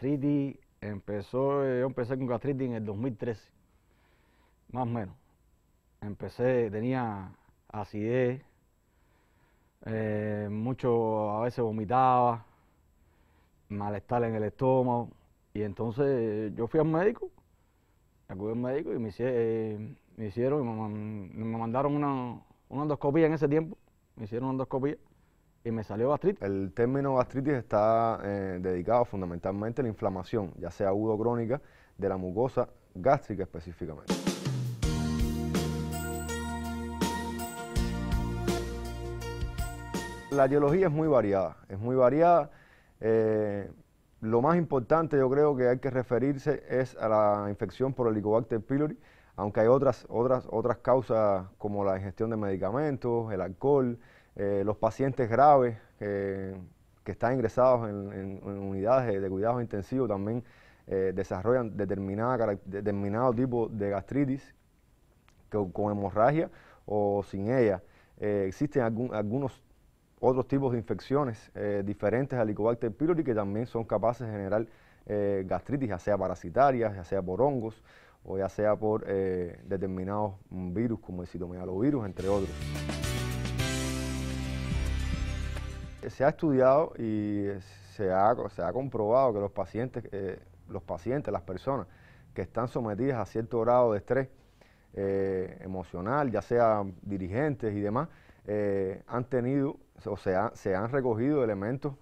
gastritis empezó, yo empecé con gastritis en el 2013, más o menos. Empecé, tenía acidez, eh, mucho, a veces vomitaba, malestar en el estómago. Y entonces yo fui al médico, acudí al médico y me, eh, hicieron, me, mandaron una, una endoscopía en ese tiempo, me hicieron una endoscopía me salió gastritis. El término gastritis está eh, dedicado fundamentalmente a la inflamación, ya sea agudo o crónica, de la mucosa gástrica específicamente. La etiología es muy variada, es muy variada. Eh, lo más importante yo creo que hay que referirse es a la infección por Helicobacter pylori, aunque hay otras, otras, otras causas como la ingestión de medicamentos, el alcohol, eh, los pacientes graves que están ingresados en, unidades de, cuidados intensivos también eh, desarrollan determinada, determinado tipo de gastritis con, hemorragia o sin ella. Eh, existen algunos otros tipos de infecciones diferentes a Helicobacter pylori que también son capaces de generar gastritis, ya sea parasitarias, ya sea por hongos o ya sea por determinados virus como el citomegalovirus, entre otros. Eh, se ha estudiado y se ha, comprobado que los pacientes, eh, los pacientes, las personas que están sometidas a cierto grado de estrés eh, emocional, ya sea dirigentes y demás, han tenido, o sea, se han recogido elementos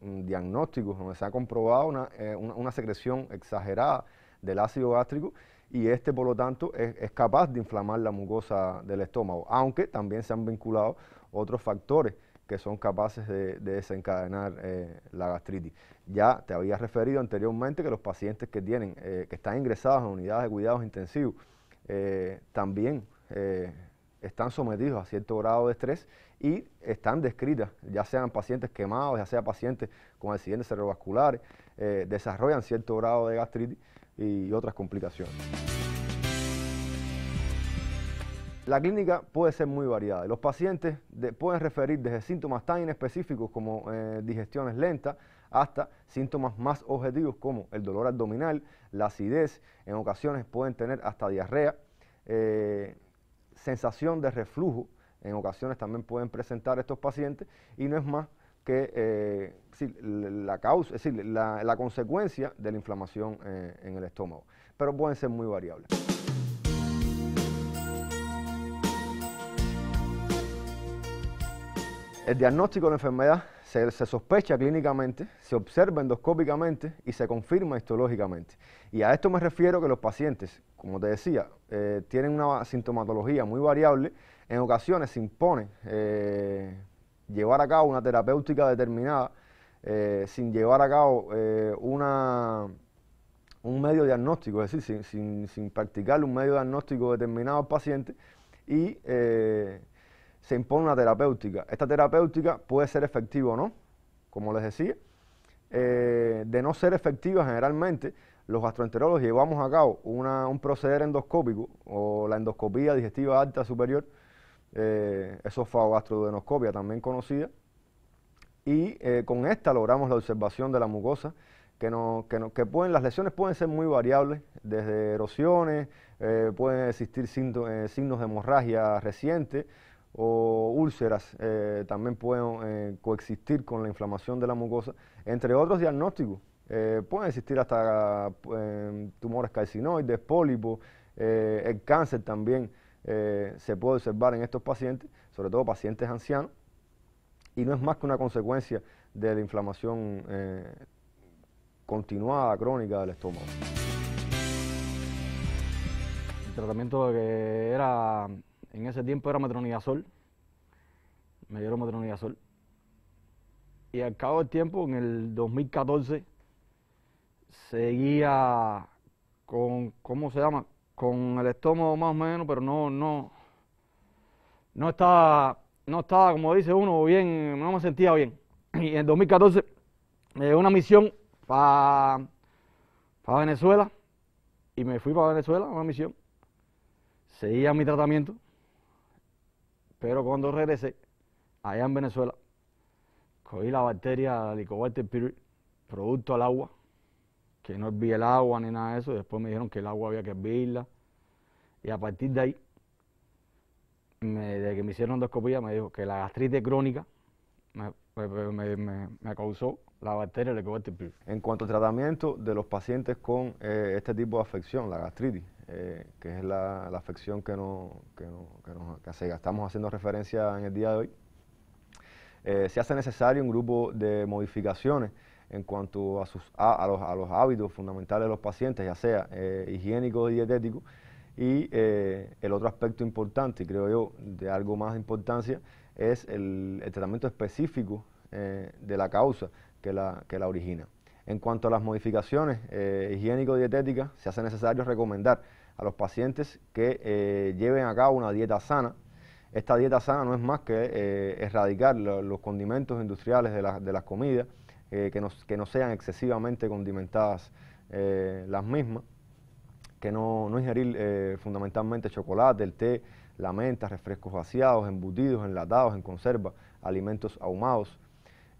diagnósticos donde se ha comprobado una, secreción exagerada del ácido gástrico y este, por lo tanto, es, es capaz de inflamar la mucosa del estómago, aunque también se han vinculado otros factores que son capaces de, desencadenar eh, la gastritis. Ya te había referido anteriormente que los pacientes que tienen, eh, que están ingresados en unidades de cuidados intensivos, eh, también están sometidos a cierto grado de estrés y están descritas, ya sean pacientes quemados, ya sean pacientes con accidentes cerebrovasculares, desarrollan cierto grado de gastritis y otras complicaciones. La clínica puede ser muy variada. Los pacientes pueden referir desde síntomas tan inespecíficos como eh, digestiones lentas hasta síntomas más objetivos como el dolor abdominal, la acidez, en ocasiones pueden tener hasta diarrea, eh, sensación de reflujo, en ocasiones también pueden presentar estos pacientes y no es más que eh, la causa, es decir, la, consecuencia de la inflamación en el estómago, pero pueden ser muy variables. El diagnóstico de la enfermedad se, sospecha clínicamente, se observa endoscópicamente y se confirma histológicamente. Y a esto me refiero que los pacientes, como te decía, eh, tienen una sintomatología muy variable. En ocasiones se impone eh, llevar a cabo una terapéutica determinada eh, sin llevar a cabo una, un medio diagnóstico, es decir, sin, sin practicar un medio diagnóstico determinado al paciente y se impone una terapéutica. Esta terapéutica puede ser efectiva o no, como les decía. Eh, de no ser efectiva generalmente, los gastroenterólogos llevamos a cabo un proceder endoscópico o la endoscopía digestiva alta superior, eh, gastrodenoscopia también conocida, y eh, con esta logramos la observación de la mucosa, que, no, que, pueden, las lesiones pueden ser muy variables, desde erosiones, eh, pueden existir signos de hemorragia reciente, o úlceras eh, también pueden eh, coexistir con la inflamación de la mucosa, entre otros diagnósticos. Eh, pueden existir hasta em, tumores calcinoides, pólipos, el cáncer también se puede observar en estos pacientes, sobre todo pacientes ancianos, y no es más que una consecuencia de la inflamación continuada, crónica del estómago. El tratamiento que era en ese tiempo era metronidazol, me dieron metronidazol. Y al cabo del tiempo, en el 2014, seguía con, ¿cómo se llama? Con el estómago más o menos, pero no, no, no estaba, no estaba, como dice uno, bien, no me sentía bien. Y en 2014 me una misión para Venezuela y me fui para Venezuela, una misión. Seguía mi tratamiento pero cuando regresé, allá en Venezuela, cogí la bacteria Helicobacter pylori, producto al agua, que no vi el agua ni nada de eso. Después me dijeron que el agua había que hervirla. Y a partir de ahí, desde que me hicieron endoscopía, me dijo que la gastritis crónica me, causó la bacteria Helicobacter pylori. En cuanto al tratamiento de los pacientes con eh, este tipo de afección, la gastritis, eh, que es la, afección que, no, que, que, estamos haciendo referencia en el día de hoy, eh, se hace necesario un grupo de modificaciones en cuanto a, sus, a, los, hábitos fundamentales de los pacientes, ya sea eh, higiénico higiénicos y dietéticos, y el otro aspecto importante, y creo yo, de algo más de importancia, es el, tratamiento específico de la causa que la origina. En cuanto a las modificaciones eh, higiénico-dietéticas, se hace necesario recomendar a los pacientes que eh, lleven a cabo una dieta sana. Esta dieta sana no es más que eh, erradicar los condimentos industriales de, las comidas, que, no, sean excesivamente condimentadas las mismas, que no, no ingerir fundamentalmente chocolate, el té, la menta, refrescos vaciados, embutidos, enlatados, en conserva, alimentos ahumados,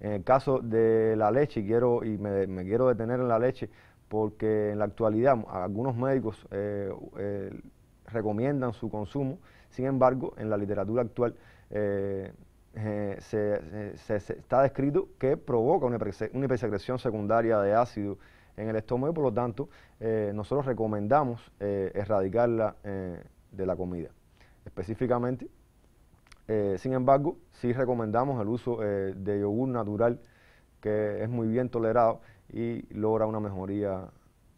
en el caso de la leche, quiero y me, quiero detener en la leche porque en la actualidad algunos médicos eh, eh, recomiendan su consumo, sin embargo, en la literatura actual eh, se, está descrito que provoca una, una hipersecreción secundaria de ácido en el estómago y por lo tanto nosotros recomendamos erradicarla de la comida. Específicamente eh, sin embargo, sí recomendamos el uso eh, de yogur natural, que es muy bien tolerado y logra una mejoría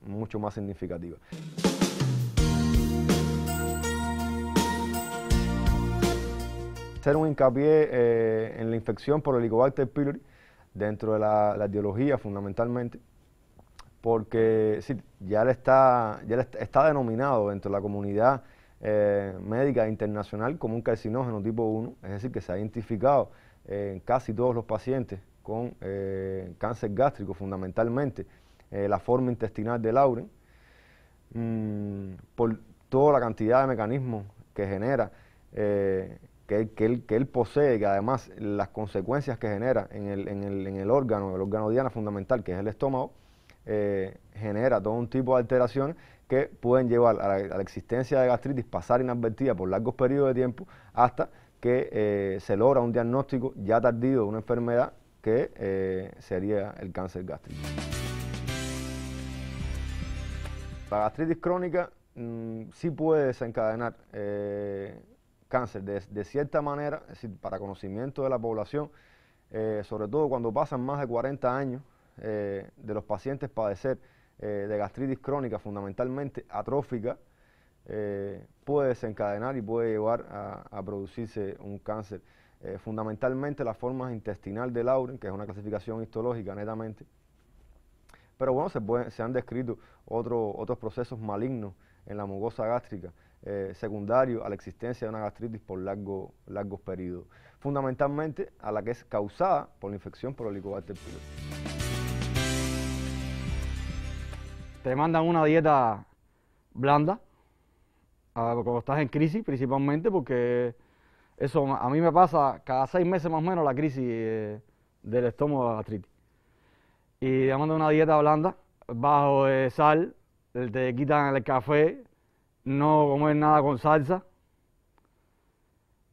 mucho más significativa. Hacer un hincapié eh, en la infección por Helicobacter pylori dentro de la, la etiología fundamentalmente, porque sí, ya, le está, ya está denominado dentro de la comunidad eh, médica internacional como un carcinógeno tipo 1, es decir, que se ha identificado eh, en casi todos los pacientes con eh, cáncer gástrico, fundamentalmente la forma intestinal de Lauren, mm, por toda la cantidad de mecanismos que genera. Que, él, posee, que además las consecuencias que genera en el, órgano, el órgano diana fundamental, que es el estómago, genera todo un tipo de alteraciones que pueden llevar a la, existencia de gastritis, pasar inadvertida por largos periodos de tiempo hasta que eh, se logra un diagnóstico ya tardío de una enfermedad que eh, sería el cáncer gástrico. La gastritis crónica mm, sí puede desencadenar eh, cáncer de, de, cierta manera, es decir, para conocimiento de la población, sobre todo cuando pasan más de 40 años de los pacientes padecer eh, de gastritis crónica, fundamentalmente atrófica, eh, puede desencadenar y puede llevar a, producirse un cáncer. Eh, fundamentalmente la forma intestinal de Lauren, que es una clasificación histológica netamente. Pero bueno, se, han descrito otro, otros procesos malignos en la mucosa gástrica, secundarios secundario a la existencia de una gastritis por largo, largos periodos, fundamentalmente a la que es causada por la infección por Helicobacter pylori. te mandan una dieta blanda, ah, cuando estás en crisis principalmente, porque eso a mí me pasa cada seis meses más o menos la crisis eh, del estómago de la gastritis. Y te mandan una dieta blanda, bajo de sal, eh, te quitan el café, no comer nada con salsa,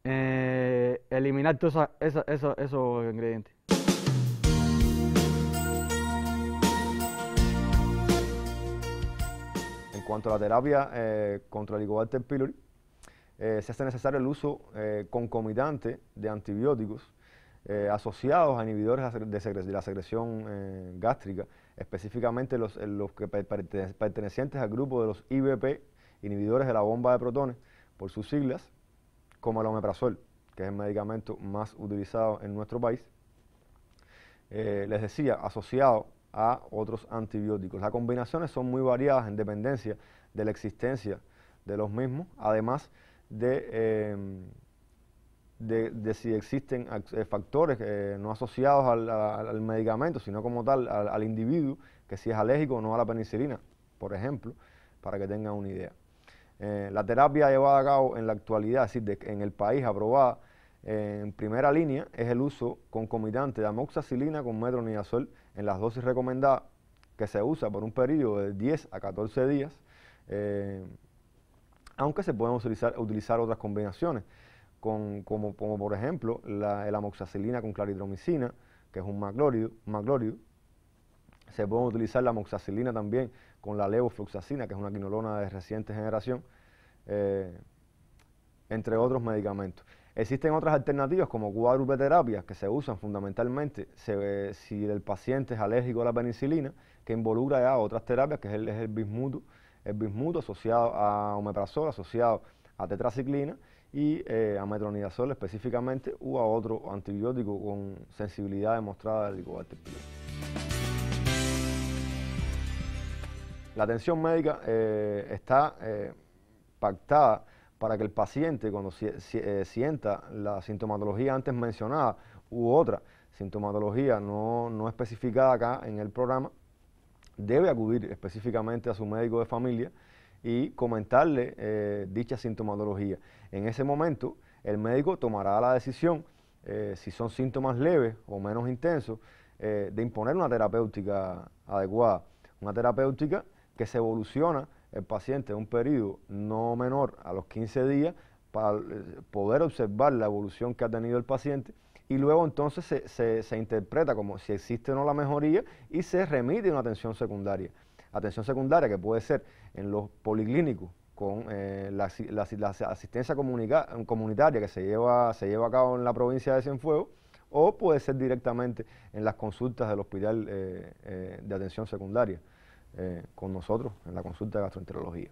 eh, eliminar todos esos ingredientes. cuanto a la terapia eh, contra el Helicobacter pylori, eh, se hace necesario el uso eh, concomitante de antibióticos asociados a inhibidores de, la secreción gástrica, específicamente los, que pertenecientes al grupo de los IBP, inhibidores de la bomba de protones, por sus siglas, como el omeprazol, que es el medicamento más utilizado en nuestro país. les decía, asociado a otros antibióticos. Las combinaciones son muy variadas en dependencia de la existencia de los mismos, además de, eh, de, si existen eh, factores eh, no asociados al, medicamento, sino como tal al, individuo, que si es alérgico o no a la penicilina, por ejemplo, para que tengan una idea. la terapia llevada a cabo en la actualidad, es decir, en el país aprobada, en primera línea es el uso concomitante de amoxicilina con metronidazol en las dosis recomendadas que se usa por un periodo de 10 a 14 días, eh, aunque se pueden utilizar, otras combinaciones, como, por ejemplo la, amoxicilina con claritromicina, que es un maclórido, Se puede utilizar la amoxicilina también con la levofloxacina, que es una quinolona de reciente generación, eh, entre otros medicamentos. Existen otras alternativas como cuadrupeterapias que se usan fundamentalmente si el paciente es alérgico a la penicilina, que involucra ya otras terapias, que es el, bismuto, el bismuto asociado a omeprazol, asociado a tetraciclina y eh, a metronidazol específicamente u a otro antibiótico con sensibilidad demostrada al licobacter La atención médica eh, está eh, pactada para que el paciente cuando eh, sienta la sintomatología antes mencionada u otra sintomatología no, especificada acá en el programa, debe acudir específicamente a su médico de familia y comentarle eh, dicha sintomatología. En ese momento, el médico tomará la decisión, eh, si son síntomas leves o menos intensos, de imponer una terapéutica adecuada, una terapéutica que se evoluciona el paciente un periodo no menor a los 15 días para eh, poder observar la evolución que ha tenido el paciente y luego entonces se, se, interpreta como si existe o no la mejoría y se remite a una atención secundaria. Atención secundaria que puede ser en los policlínicos con eh, la, asistencia comunitaria que se lleva, se lleva a cabo en la provincia de Cienfuegos o puede ser directamente en las consultas del hospital eh, de atención secundaria. Eh, con nosotros en la consulta de gastroenterología.